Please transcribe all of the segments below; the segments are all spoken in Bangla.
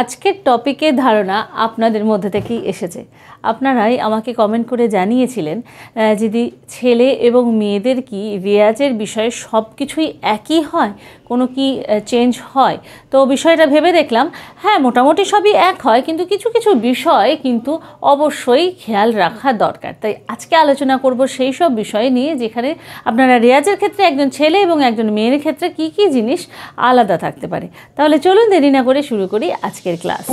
আজকের টপিকের ধারণা আপনাদের মধ্যে থেকেই এসেছে আপনারাই আমাকে কমেন্ট করে জানিয়েছিলেন যদি ছেলে এবং মেয়েদের কি রেয়াজের বিষয়ে সব কিছুই একই হয় কোনো কি চেঞ্জ হয় তো বিষয়টা ভেবে দেখলাম হ্যাঁ মোটামুটি সবই এক হয় কিন্তু কিছু কিছু বিষয় কিন্তু অবশ্যই খেয়াল রাখা দরকার তাই আজকে আলোচনা করব সেই সব বিষয় নিয়ে যেখানে আপনারা রেয়াজের ক্ষেত্রে একজন ছেলে এবং একজন মেয়ের ক্ষেত্রে কি কি জিনিস আলাদা থাকতে পারে তাহলে চলুন দেরি না করে শুরু করি আজকের ক্লাস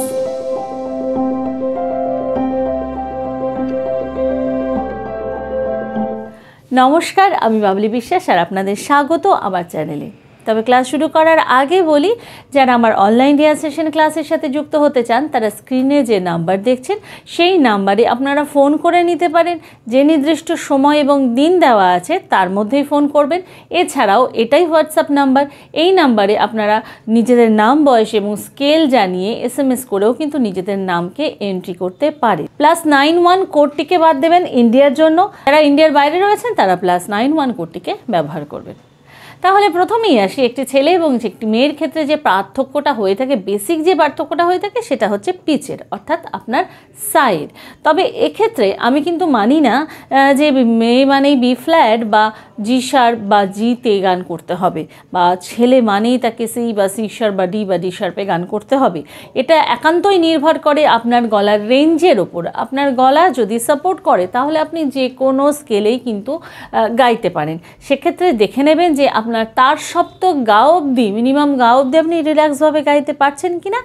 নমস্কার আমি বাবলি বিশ্বাস আর আপনাদের স্বাগত আমার চ্যানেলে তবে ক্লাস শুরু করার আগে বলি যারা আমার অনলাইন রিয়া সেশন ক্লাসের সাথে যুক্ত হতে চান তারা স্ক্রিনে যে নাম্বার দেখছেন সেই নাম্বারে আপনারা ফোন করে নিতে পারেন যে নির্দিষ্ট সময় এবং দিন দেওয়া আছে তার মধ্যেই ফোন করবেন এছাড়াও এটাই হোয়াটসঅ্যাপ নাম্বার এই নাম্বারে আপনারা নিজেদের নাম বয়স এবং স্কেল জানিয়ে এস এম এস করেও কিন্তু নিজেদের নামকে এন্ট্রি করতে পারে প্লাস নাইন ওয়ান কোডটিকে বাদ দেবেন ইন্ডিয়ার জন্য যারা ইন্ডিয়ার বাইরে রয়েছেন তারা প্লাস নাইন ওয়ান কোডটিকে ব্যবহার করবেন তাহলে প্রথমেই আসি একটি ছেলে এবং একটি মেয়ের ক্ষেত্রে যে পার্থক্যটা হয়ে থাকে বেসিক যে পার্থক্যটা হয়ে থাকে সেটা হচ্ছে পিচের অর্থাৎ আপনার সাইড তবে এক্ষেত্রে আমি কিন্তু মানি না যে মেয়ে মানেই বি ফ্ল্যাট বা জি শার্প বা জিতে গান করতে হবে বা ছেলে মানেই তাকে সেই বা সি সার বা ডি বা ডি শার্পে গান করতে হবে এটা একান্তই নির্ভর করে আপনার গলার রেঞ্জের ওপর আপনার গলা যদি সাপোর্ট করে তাহলে আপনি যে কোনো স্কেলেই কিন্তু গাইতে পারেন সেক্ষেত্রে দেখে নেবেন যে আপনার তার সপ্তক গা অবধি মিনিমাম গা অবধি আপনি রিল্যাক্সভাবে গাইতে পারছেন কি না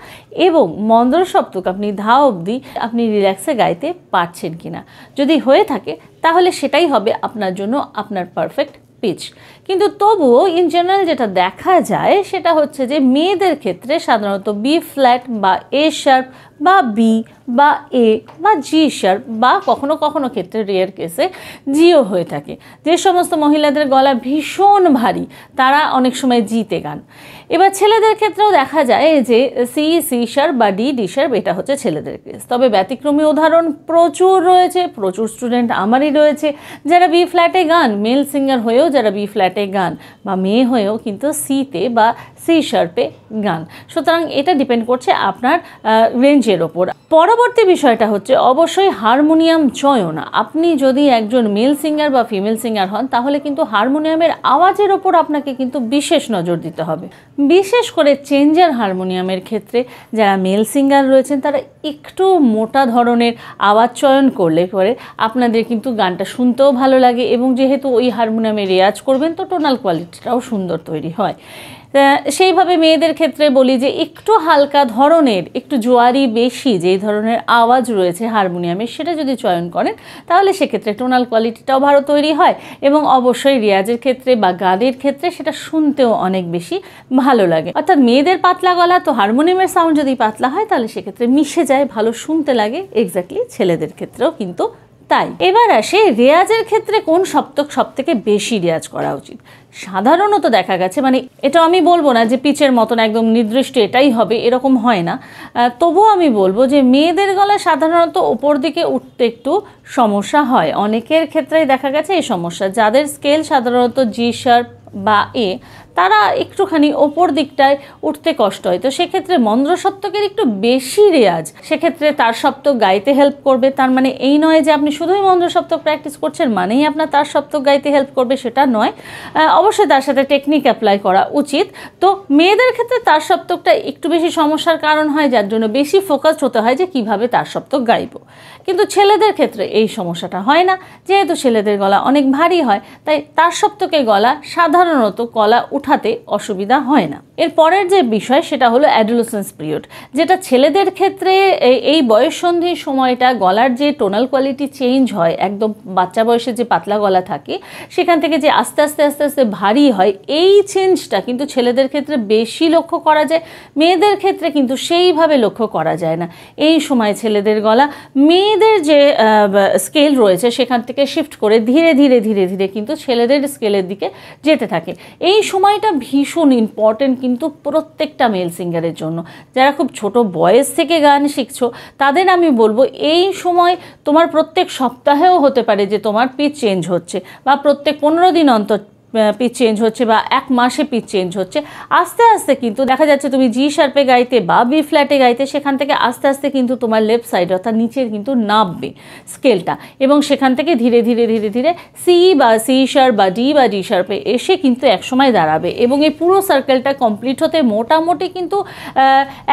এবং মন্দ্র সপ্তক আপনি ধা অবধি আপনি রিল্যাক্সে গাইতে পারছেন কি না যদি হয়ে থাকে তাহলে সেটাই হবে আপনার জন্য আপনার পারফেক্ট পিচ কিন্তু তবুও ইন জেনারেল যেটা দেখা যায় সেটা হচ্ছে যে মেয়েদের ক্ষেত্রে সাধারণত বি ফ্ল্যাট বা এ শার্প বা বি বা এ বা জি শার্প বা কখনো কখনো ক্ষেত্রে রেয়ার কেসে জিও হয়ে থাকে যে সমস্ত মহিলাদের গলা ভীষণ ভারী তারা অনেক সময় জিতে গান এবার ছেলেদের ক্ষেত্রেও দেখা যায় যে সি সি শার্প বা ডি ডি শার্প এটা হচ্ছে ছেলেদের কেস তবে ব্যতিক্রমী উদাহরণ প্রচুর রয়েছে প্রচুর স্টুডেন্ট আমারই রয়েছে যারা বি ফ্ল্যাটে গান মেল সিঙ্গার হয়েও যারা বি ফ্ল্যাটে গান বা মেয়ে হয়েও কিন্তু সিতে বা সি শার্পে গান সুতরাং এটা ডিপেন্ড করছে আপনার রেঞ্জের ওপর পরবর্তী বিষয়টা হচ্ছে অবশ্যই হারমোনিয়াম চয়ন আপনি যদি একজন মেল সিঙ্গার বা ফিমেল সিঙ্গার হন তাহলে কিন্তু হারমোনিয়ামের আওয়াজের ওপর আপনাকে কিন্তু বিশেষ নজর দিতে হবে বিশেষ করে চেঞ্জার হারমোনিয়ামের ক্ষেত্রে যারা মেল সিঙ্গার রয়েছেন তারা একটু মোটা ধরনের আওয়াজ চয়ন করলে পরে আপনাদের কিন্তু গানটা শুনতেও ভালো লাগে এবং যেহেতু ওই হারমোনিয়ামে রেয়াজ করবেন তো টোনাল কোয়ালিটিটাও সুন্দর তৈরি হয় সেইভাবে মেয়েদের ক্ষেত্রে বলি যে একটু হালকা ধরনের একটু জোয়ারি বেশি যেই ধরনের আওয়াজ রয়েছে হারমোনিয়ামের সেটা যদি চয়ন করেন তাহলে সেক্ষেত্রে টোনাল কোয়ালিটিটাও ভালো তৈরি হয় এবং অবশ্যই রিয়াজের ক্ষেত্রে বা গানের ক্ষেত্রে সেটা শুনতেও অনেক বেশি ভালো লাগে অর্থাৎ মেয়েদের পাতলা গলা তো হারমোনিয়ামের সাউন্ড যদি পাতলা হয় তাহলে সেক্ষেত্রে মিশে যায় ভালো শুনতে লাগে এক্স্যাক্টলি ছেলেদের ক্ষেত্রেও কিন্তু তাই এবার আসে রেয়াজের ক্ষেত্রে কোন সপ্তক সব থেকে বেশি রেয়াজ করা উচিত সাধারণত দেখা গেছে মানে এটা আমি বলবো না যে পিচের মতন একদম নির্দিষ্ট এটাই হবে এরকম হয় না তবুও আমি বলবো যে মেয়েদের গলা সাধারণত ওপর দিকে উঠতে একটু সমস্যা হয় অনেকের ক্ষেত্রেই দেখা গেছে এই সমস্যা যাদের স্কেল সাধারণত জি শার্প বা এ তারা একটুখানি ওপর দিকটায় উঠতে কষ্ট হয় তো সেক্ষেত্রে মন্দ্র সপ্তকের একটু বেশি রেয়াজ সেক্ষেত্রে তার সপ্তক গাইতে হেল্প করবে তার মানে এই নয় যে আপনি শুধুই মন্দ্র সপ্তক প্র্যাকটিস করছেন মানেই আপনার তার সপ্তক গাইতে হেল্প করবে সেটা নয় অবশ্যই তার সাথে টেকনিক অ্যাপ্লাই করা উচিত তো মেয়েদের ক্ষেত্রে তার সপ্তকটা একটু বেশি সমস্যার কারণ হয় যার জন্য বেশি ফোকাসড হতে হয় যে কিভাবে তার সপ্তক গাইব কিন্তু ছেলেদের ক্ষেত্রে এই সমস্যাটা হয় না যেহেতু ছেলেদের গলা অনেক ভারী হয় তাই তার সপ্তকে গলা সাধারণত গলা উঠে ওঠাতে অসুবিধা হয় না এর পরের যে বিষয় সেটা হলো অ্যাডোলেসেন্স পিরিয়ড যেটা ছেলেদের ক্ষেত্রে এই বয়সন্ধির সময়টা গলার যে টোনাল কোয়ালিটি চেঞ্জ হয় একদম বাচ্চা বয়সে যে পাতলা গলা থাকে সেখান থেকে যে আস্তে আস্তে আস্তে আস্তে ভারী হয় এই চেঞ্জটা কিন্তু ছেলেদের ক্ষেত্রে বেশি লক্ষ্য করা যায় মেয়েদের ক্ষেত্রে কিন্তু সেইভাবে লক্ষ্য করা যায় না এই সময় ছেলেদের গলা মেয়েদের যে স্কেল রয়েছে সেখান থেকে শিফট করে ধীরে ধীরে ধীরে ধীরে কিন্তু ছেলেদের স্কেলের দিকে যেতে থাকে এই সময় এটা ভীষণ ইম্পর্টেন্ট কিন্তু প্রত্যেকটা মেল সিঙ্গারের জন্য যারা খুব ছোট বয়স থেকে গান শিখছো তাদের আমি বলবো এই সময় তোমার প্রত্যেক সপ্তাহেও হতে পারে যে তোমার পিচ চেঞ্জ হচ্ছে বা প্রত্যেক পনেরো দিন অন্তর পিচ চেঞ্জ হচ্ছে বা এক মাসে পিচ চেঞ্জ হচ্ছে আস্তে আস্তে কিন্তু দেখা যাচ্ছে তুমি জি শার্পে গাইতে বা বি ফ্ল্যাটে গাইতে সেখান থেকে আস্তে আস্তে কিন্তু তোমার লেফট সাইড অর্থাৎ নিচের কিন্তু নামবে স্কেলটা এবং সেখান থেকে ধীরে ধীরে ধীরে ধীরে সি বা সি শার্প বা ডি বা ডি শার্পে এসে কিন্তু একসময় দাঁড়াবে এবং এই পুরো সার্কেলটা কমপ্লিট হতে মোটামুটি কিন্তু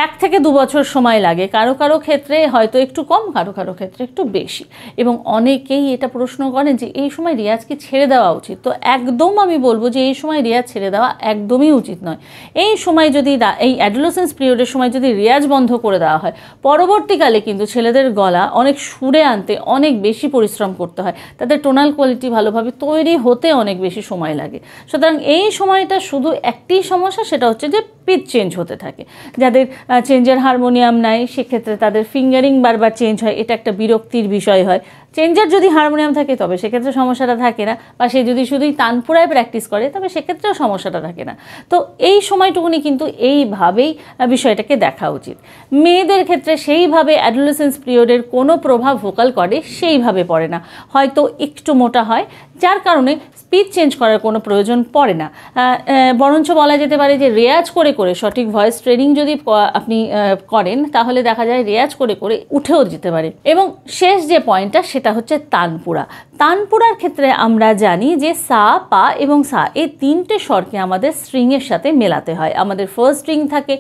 এক থেকে দু বছর সময় লাগে কারো কারো ক্ষেত্রে হয়তো একটু কম কারো কারো ক্ষেত্রে একটু বেশি এবং অনেকেই এটা প্রশ্ন করেন যে এই সময় রিয়াজকে ছেড়ে দেওয়া উচিত তো একদম আমি আমি বলবো যে এই সময় রেয়াজ ছেড়ে দেওয়া একদমই উচিত নয় এই সময় যদি এই অ্যাডোলোসেন্স পিরিয়ডের সময় যদি রেয়াজ বন্ধ করে দেওয়া হয় পরবর্তীকালে কিন্তু ছেলেদের গলা অনেক সুরে আনতে অনেক বেশি পরিশ্রম করতে হয় তাদের টোনাল কোয়ালিটি ভালোভাবে তৈরি হতে অনেক বেশি সময় লাগে সুতরাং এই সময়টা শুধু একটি সমস্যা সেটা হচ্ছে যে পিচ চেঞ্জ হতে থাকে যাদের চেঞ্জের হারমোনিয়াম নাই সেক্ষেত্রে তাদের ফিঙ্গারিং বারবার চেঞ্জ হয় এটা একটা বিরক্তির বিষয় হয় চেঞ্জার যদি হারমোনিয়াম থাকে তবে সেক্ষেত্রে সমস্যাটা থাকে না বা সে যদি শুধুই তানপুরায় প্র্যাকটিস করে তবে সেক্ষেত্রেও সমস্যাটা থাকে না তো এই সময়টুকুনি কিন্তু এইভাবেই বিষয়টাকে দেখা উচিত মেয়েদের ক্ষেত্রে সেইভাবে অ্যাডোলেসেন্স পিরিয়ডের কোনো প্রভাব ভোকাল করে সেইভাবে পড়ে না হয়তো একটু মোটা হয় যার কারণে স্পিড চেঞ্জ করার কোনো প্রয়োজন পড়ে না বরঞ্চ বলা যেতে পারে যে রেয়াজ করে করে সঠিক ভয়েস ট্রেনিং যদি আপনি করেন তাহলে দেখা যায় রেয়াজ করে করে উঠেও যেতে পারে এবং শেষ যে পয়েন্টটা সেটা হচ্ছে তানপুরা তানপুরার ক্ষেত্রে আমরা জানি যে সা পা এবং সা এই তিনটে স্বরকে আমাদের স্ট্রিংয়ের সাথে মেলাতে হয় আমাদের ফার্স্ট স্ট্রিং থাকে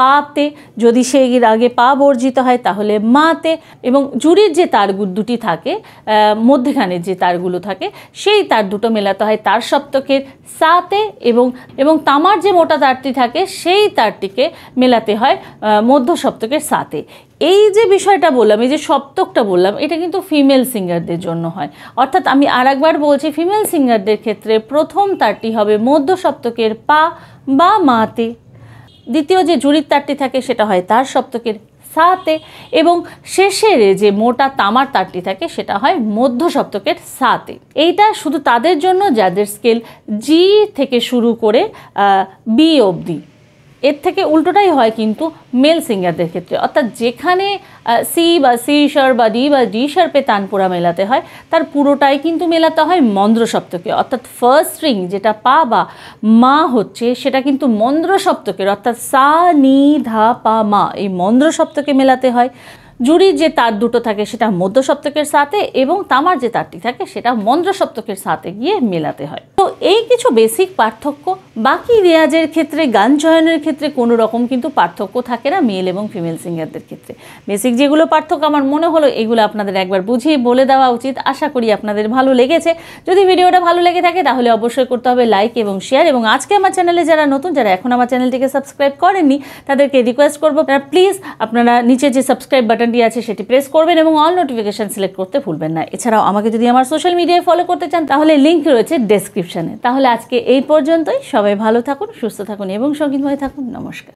পাতে যদি সেই আগে পা বর্জিত হয় তাহলে মাতে এবং জুড়ির যে তার দুটি থাকে মধ্যেখানে যে তারগুলো থাকে সেই তার দুটো মেলাতে হয় তার সপ্তকের সাতে এবং এবং তামার যে মোটা তারটি থাকে সেই তারটিকে মেলাতে হয় মধ্য সপ্তকের সাতে এই যে বিষয়টা বললাম এই যে সপ্তকটা বললাম এটা কিন্তু ফিমেল সিঙ্গারদের জন্য হয় অর্থাৎ আমি আর একবার বলছি ফিমেল সিঙ্গারদের ক্ষেত্রে প্রথম তারটি হবে মধ্য সপ্তকের পা বা মাতে দ্বিতীয় যে জুরির তারটি থাকে সেটা হয় তার সপ্তকের সাতে এবং শেষের যে মোটা তামার তারটি থাকে সেটা হয় মধ্য সপ্তকের সাতে এইটা শুধু তাদের জন্য যাদের স্কেল জি থেকে শুরু করে বি অবধি এর থেকে উল্টোটাই হয় কিন্তু মেল সিঙ্গারদের ক্ষেত্রে অর্থাৎ যেখানে সি বা সি সর বা ডি বা ডি সর্পে তানপুরা মেলাতে হয় তার পুরোটাই কিন্তু মেলাতে হয় মন্দ্র সপ্তকে অর্থাৎ ফার্স্ট রিং যেটা পা বা মা হচ্ছে সেটা কিন্তু মন্দ্র সপ্তকের অর্থাৎ সা নি ধা পা মা এই মন্দ্র সপ্তকে মেলাতে হয় জুড়ির যে তার দুটো থাকে সেটা মধ্য সপ্তকের সাথে এবং তামার যে তারটি থাকে সেটা মন্দ্র সপ্তকের সাথে গিয়ে মেলাতে হয় তো এই কিছু বেসিক পার্থক্য বাকি রেয়াজের ক্ষেত্রে গান চয়নের ক্ষেত্রে কোনো রকম কিন্তু পার্থক্য থাকে না মেল এবং ফিমেল সিঙ্গারদের ক্ষেত্রে বেসিক যেগুলো পার্থক্য আমার মনে হলো এগুলো আপনাদের একবার বুঝিয়ে বলে দেওয়া উচিত আশা করি আপনাদের ভালো লেগেছে যদি ভিডিওটা ভালো লেগে থাকে তাহলে অবশ্যই করতে হবে লাইক এবং শেয়ার এবং আজকে আমার চ্যানেলে যারা নতুন যারা এখন আমার চ্যানেলটিকে সাবস্ক্রাইব করেননি তাদেরকে রিকোয়েস্ট করবো প্লিজ আপনারা নিচে যে সাবস্ক্রাইব বাটন আইকনটি আছে সেটি প্রেস করবেন এবং অল নোটিফিকেশান সিলেক্ট করতে ভুলবেন না এছাড়াও আমাকে যদি আমার সোশ্যাল মিডিয়ায় ফলো করতে চান তাহলে লিঙ্ক রয়েছে ডেসক্রিপশানে তাহলে আজকে এই পর্যন্তই সবাই ভালো থাকুন সুস্থ থাকুন এবং সঙ্গীতময় থাকুন নমস্কার